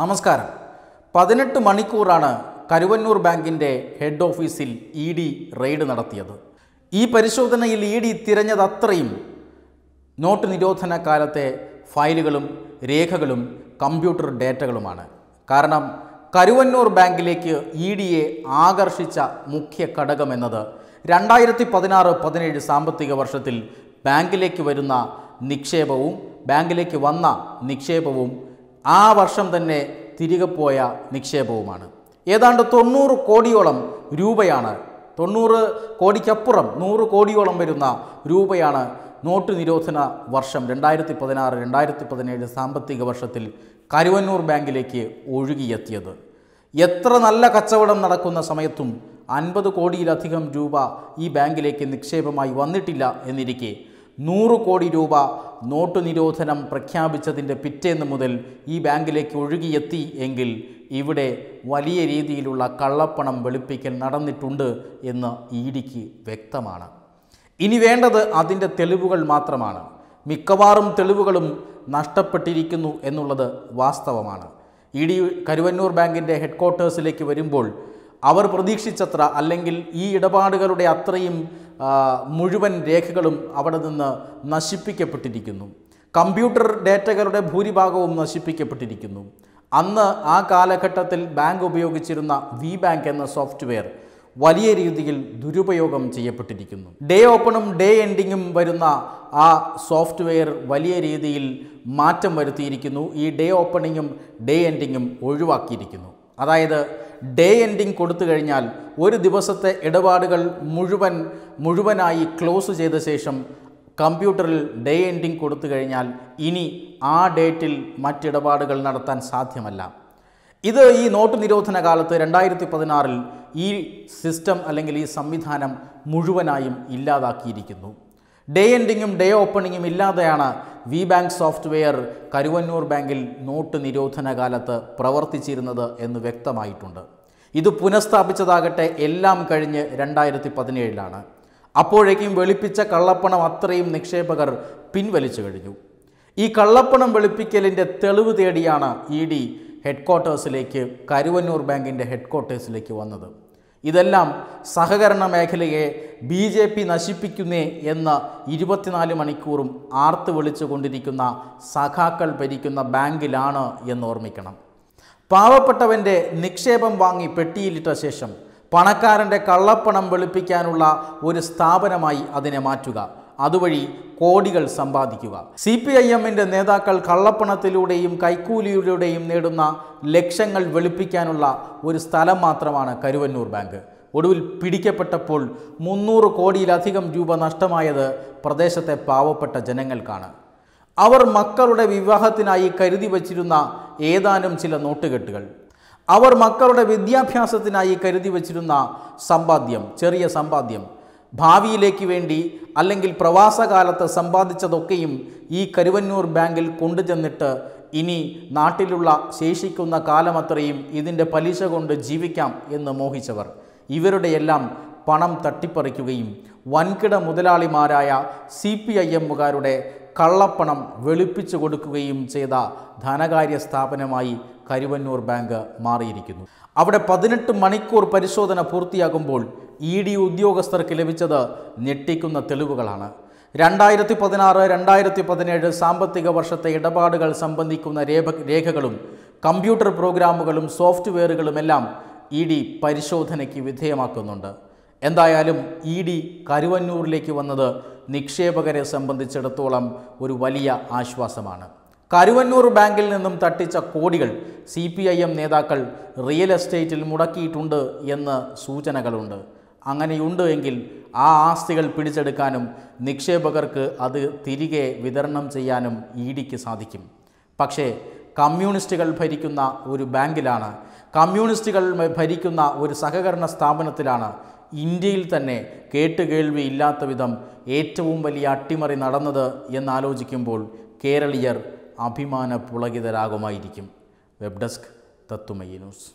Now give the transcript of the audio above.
നമസ്കാരം പതിനെട്ട് മണിക്കൂറാണ് കരുവന്നൂർ ബാങ്കിൻ്റെ ഹെഡ് ഓഫീസിൽ ഇ ഡി റെയ്ഡ് നടത്തിയത് ഈ പരിശോധനയിൽ ഇ ഡി തിരഞ്ഞത് അത്രയും നോട്ട് നിരോധന കാലത്തെ ഫയലുകളും രേഖകളും കമ്പ്യൂട്ടർ ഡേറ്റകളുമാണ് കാരണം കരുവന്നൂർ ബാങ്കിലേക്ക് ഇ ഡിയെ ആകർഷിച്ച മുഖ്യ എന്നത് രണ്ടായിരത്തി പതിനാറ് പതിനേഴ് സാമ്പത്തിക വർഷത്തിൽ ബാങ്കിലേക്ക് വരുന്ന നിക്ഷേപവും ബാങ്കിലേക്ക് വന്ന നിക്ഷേപവും ആ വർഷം തന്നെ തിരികെ പോയ നിക്ഷേപവുമാണ് ഏതാണ്ട് തൊണ്ണൂറ് കോടിയോളം രൂപയാണ് തൊണ്ണൂറ് കോടിക്കപ്പുറം നൂറ് കോടിയോളം വരുന്ന രൂപയാണ് നോട്ട് നിരോധന വർഷം രണ്ടായിരത്തി പതിനാറ് രണ്ടായിരത്തി പതിനേഴ് സാമ്പത്തിക വർഷത്തിൽ കരുവന്നൂർ ബാങ്കിലേക്ക് ഒഴുകിയെത്തിയത് എത്ര നല്ല കച്ചവടം നടക്കുന്ന സമയത്തും അൻപത് കോടിയിലധികം രൂപ ഈ ബാങ്കിലേക്ക് നിക്ഷേപമായി വന്നിട്ടില്ല എന്നിരിക്കെ നൂറ് കോടി രൂപ നോട്ട് നിരോധനം പ്രഖ്യാപിച്ചതിൻ്റെ പിറ്റേന്ന് മുതൽ ഈ ബാങ്കിലേക്ക് ഒഴുകിയെത്തി എങ്കിൽ ഇവിടെ വലിയ രീതിയിലുള്ള കള്ളപ്പണം വെളുപ്പിക്കൽ നടന്നിട്ടുണ്ട് എന്ന് ഇ ഡിക്ക് വ്യക്തമാണ് ഇനി വേണ്ടത് അതിൻ്റെ തെളിവുകൾ മാത്രമാണ് മിക്കവാറും തെളിവുകളും നഷ്ടപ്പെട്ടിരിക്കുന്നു എന്നുള്ളത് വാസ്തവമാണ് ഇ ഡി കരുവന്നൂർ ബാങ്കിൻ്റെ ഹെഡ് ക്വാർട്ടേഴ്സിലേക്ക് വരുമ്പോൾ അവർ പ്രതീക്ഷിച്ചത്ര അല്ലെങ്കിൽ ഈ ഇടപാടുകളുടെ അത്രയും മുഴുവൻ രേഖകളും അവിടെ നിന്ന് നശിപ്പിക്കപ്പെട്ടിരിക്കുന്നു കമ്പ്യൂട്ടർ ഡേറ്റകളുടെ ഭൂരിഭാഗവും നശിപ്പിക്കപ്പെട്ടിരിക്കുന്നു അന്ന് ആ കാലഘട്ടത്തിൽ ബാങ്ക് ഉപയോഗിച്ചിരുന്ന വി ബാങ്ക് എന്ന സോഫ്റ്റ്വെയർ വലിയ രീതിയിൽ ദുരുപയോഗം ചെയ്യപ്പെട്ടിരിക്കുന്നു ഡേ ഓപ്പണും ഡേ എൻഡിങ്ങും വരുന്ന ആ സോഫ്റ്റ്വെയർ വലിയ രീതിയിൽ മാറ്റം വരുത്തിയിരിക്കുന്നു ഈ ഡേ ഓപ്പണിങ്ങും ഡേ എൻഡിങ്ങും ഒഴിവാക്കിയിരിക്കുന്നു അതായത് ഡേ എൻഡിങ് കൊടുത്തു കഴിഞ്ഞാൽ ഒരു ദിവസത്തെ ഇടപാടുകൾ മുഴുവൻ മുഴുവനായി ക്ലോസ് ചെയ്ത ശേഷം കമ്പ്യൂട്ടറിൽ ഡേ എൻഡിങ് കൊടുത്തു കഴിഞ്ഞാൽ ഇനി ആ ഡേറ്റിൽ മറ്റിടപാടുകൾ നടത്താൻ സാധ്യമല്ല ഇത് ഈ നോട്ട് നിരോധന കാലത്ത് രണ്ടായിരത്തി പതിനാറിൽ ഈ സിസ്റ്റം അല്ലെങ്കിൽ ഈ സംവിധാനം മുഴുവനായും ഇല്ലാതാക്കിയിരിക്കുന്നു ഡേ എൻഡിങ്ങും ഡേ ഓപ്പണിങ്ങും ഇല്ലാതെയാണ് വി ബാങ്ക് സോഫ്റ്റ്വെയർ കരുവന്നൂർ ബാങ്കിൽ നോട്ട് നിരോധന കാലത്ത് പ്രവർത്തിച്ചിരുന്നത് എന്ന് വ്യക്തമായിട്ടുണ്ട് ഇത് പുനഃസ്ഥാപിച്ചതാകട്ടെ എല്ലാം കഴിഞ്ഞ് രണ്ടായിരത്തി പതിനേഴിലാണ് അപ്പോഴേക്കും വെളുപ്പിച്ച കള്ളപ്പണം അത്രയും നിക്ഷേപകർ പിൻവലിച്ചു കഴിഞ്ഞു ഈ കള്ളപ്പണം വെളുപ്പിക്കലിൻ്റെ തെളിവ് തേടിയാണ് ഇ ഡി ഹെഡ്ക്വാർട്ടേഴ്സിലേക്ക് കരുവന്നൂർ ബാങ്കിൻ്റെ ഹെഡ്ക്വാർട്ടേഴ്സിലേക്ക് വന്നത് ഇതെല്ലാം സഹകരണ മേഖലയെ ബി ജെ പി നശിപ്പിക്കുന്നേ എന്ന് ഇരുപത്തിനാല് മണിക്കൂറും ആർത്ത് വിളിച്ചുകൊണ്ടിരിക്കുന്ന സഖാക്കൾ ഭരിക്കുന്ന ബാങ്കിലാണ് എന്ന് ഓർമ്മിക്കണം പാവപ്പെട്ടവൻ്റെ നിക്ഷേപം വാങ്ങി പെട്ടിയിലിട്ട ശേഷം പണക്കാരൻ്റെ കള്ളപ്പണം വെളുപ്പിക്കാനുള്ള ഒരു സ്ഥാപനമായി അതിനെ മാറ്റുക അതുവഴി കോടികൾ സമ്പാദിക്കുക സി പി ഐ എമ്മിൻ്റെ നേതാക്കൾ കള്ളപ്പണത്തിലൂടെയും കൈക്കൂലിയിലൂടെയും നേടുന്ന ലക്ഷ്യങ്ങൾ വെളുപ്പിക്കാനുള്ള ഒരു സ്ഥലം മാത്രമാണ് കരുവന്നൂർ ബാങ്ക് ഒടുവിൽ പിടിക്കപ്പെട്ടപ്പോൾ മുന്നൂറ് കോടിയിലധികം രൂപ നഷ്ടമായത് പ്രദേശത്തെ പാവപ്പെട്ട ജനങ്ങൾക്കാണ് അവർ മക്കളുടെ വിവാഹത്തിനായി കരുതി വച്ചിരുന്ന ഏതാനും ചില നോട്ടുകെട്ടുകൾ അവർ മക്കളുടെ വിദ്യാഭ്യാസത്തിനായി കരുതി വച്ചിരുന്ന സമ്പാദ്യം ചെറിയ സമ്പാദ്യം ഭാവിയിലേക്ക് വേണ്ടി അല്ലെങ്കിൽ പ്രവാസകാലത്ത് സമ്പാദിച്ചതൊക്കെയും ഈ കരുവന്നൂർ ബാങ്കിൽ കൊണ്ടുചെന്നിട്ട് ഇനി നാട്ടിലുള്ള ശേഷിക്കുന്ന കാലമത്രയും ഇതിൻ്റെ പലിശ കൊണ്ട് ജീവിക്കാം എന്ന് മോഹിച്ചവർ ഇവരുടെയെല്ലാം പണം തട്ടിപ്പറിക്കുകയും വൻകിട മുതലാളിമാരായ സി പി ഐ എമ്മുകാരുടെ കള്ളപ്പണം വെളുപ്പിച്ചു കൊടുക്കുകയും ചെയ്ത ധനകാര്യ സ്ഥാപനമായി കരുവന്നൂർ ബാങ്ക് മാറിയിരിക്കുന്നു അവിടെ പതിനെട്ട് മണിക്കൂർ പരിശോധന പൂർത്തിയാകുമ്പോൾ ഇ ഡി ഉദ്യോഗസ്ഥർക്ക് ലഭിച്ചത് ഞെട്ടിക്കുന്ന തെളിവുകളാണ് രണ്ടായിരത്തി പതിനാറ് രണ്ടായിരത്തി പതിനേഴ് സാമ്പത്തിക വർഷത്തെ ഇടപാടുകൾ സംബന്ധിക്കുന്ന രേഖ രേഖകളും കമ്പ്യൂട്ടർ പ്രോഗ്രാമുകളും സോഫ്റ്റ്വെയറുകളുമെല്ലാം ഇ ഡി പരിശോധനയ്ക്ക് വിധേയമാക്കുന്നുണ്ട് എന്തായാലും ഇ ഡി കരുവന്നൂരിലേക്ക് വന്നത് നിക്ഷേപകരെ സംബന്ധിച്ചിടത്തോളം ഒരു വലിയ ആശ്വാസമാണ് കരുവന്നൂർ ബാങ്കിൽ നിന്നും തട്ടിച്ച കോടികൾ സി പി ഐ എം നേതാക്കൾ റിയൽ എസ്റ്റേറ്റിൽ മുടക്കിയിട്ടുണ്ട് എന്ന് സൂചനകളുണ്ട് അങ്ങനെയുണ്ട് എങ്കിൽ ആ ആസ്തികൾ പിടിച്ചെടുക്കാനും നിക്ഷേപകർക്ക് അത് തിരികെ വിതരണം ചെയ്യാനും ഇ ഡിക്ക് സാധിക്കും പക്ഷേ കമ്മ്യൂണിസ്റ്റുകൾ ഭരിക്കുന്ന ഒരു ബാങ്കിലാണ് കമ്മ്യൂണിസ്റ്റുകൾ ഭരിക്കുന്ന ഒരു സഹകരണ സ്ഥാപനത്തിലാണ് ഇന്ത്യയിൽ തന്നെ കേട്ടുകേൾവി ഇല്ലാത്ത വിധം ഏറ്റവും വലിയ അട്ടിമറി നടന്നത് എന്നാലോചിക്കുമ്പോൾ കേരളീയർ അഭിമാന പുളകിതരാകുമായിരിക്കും വെബ് ഡെസ്ക് തത്തുമയി ന്യൂസ്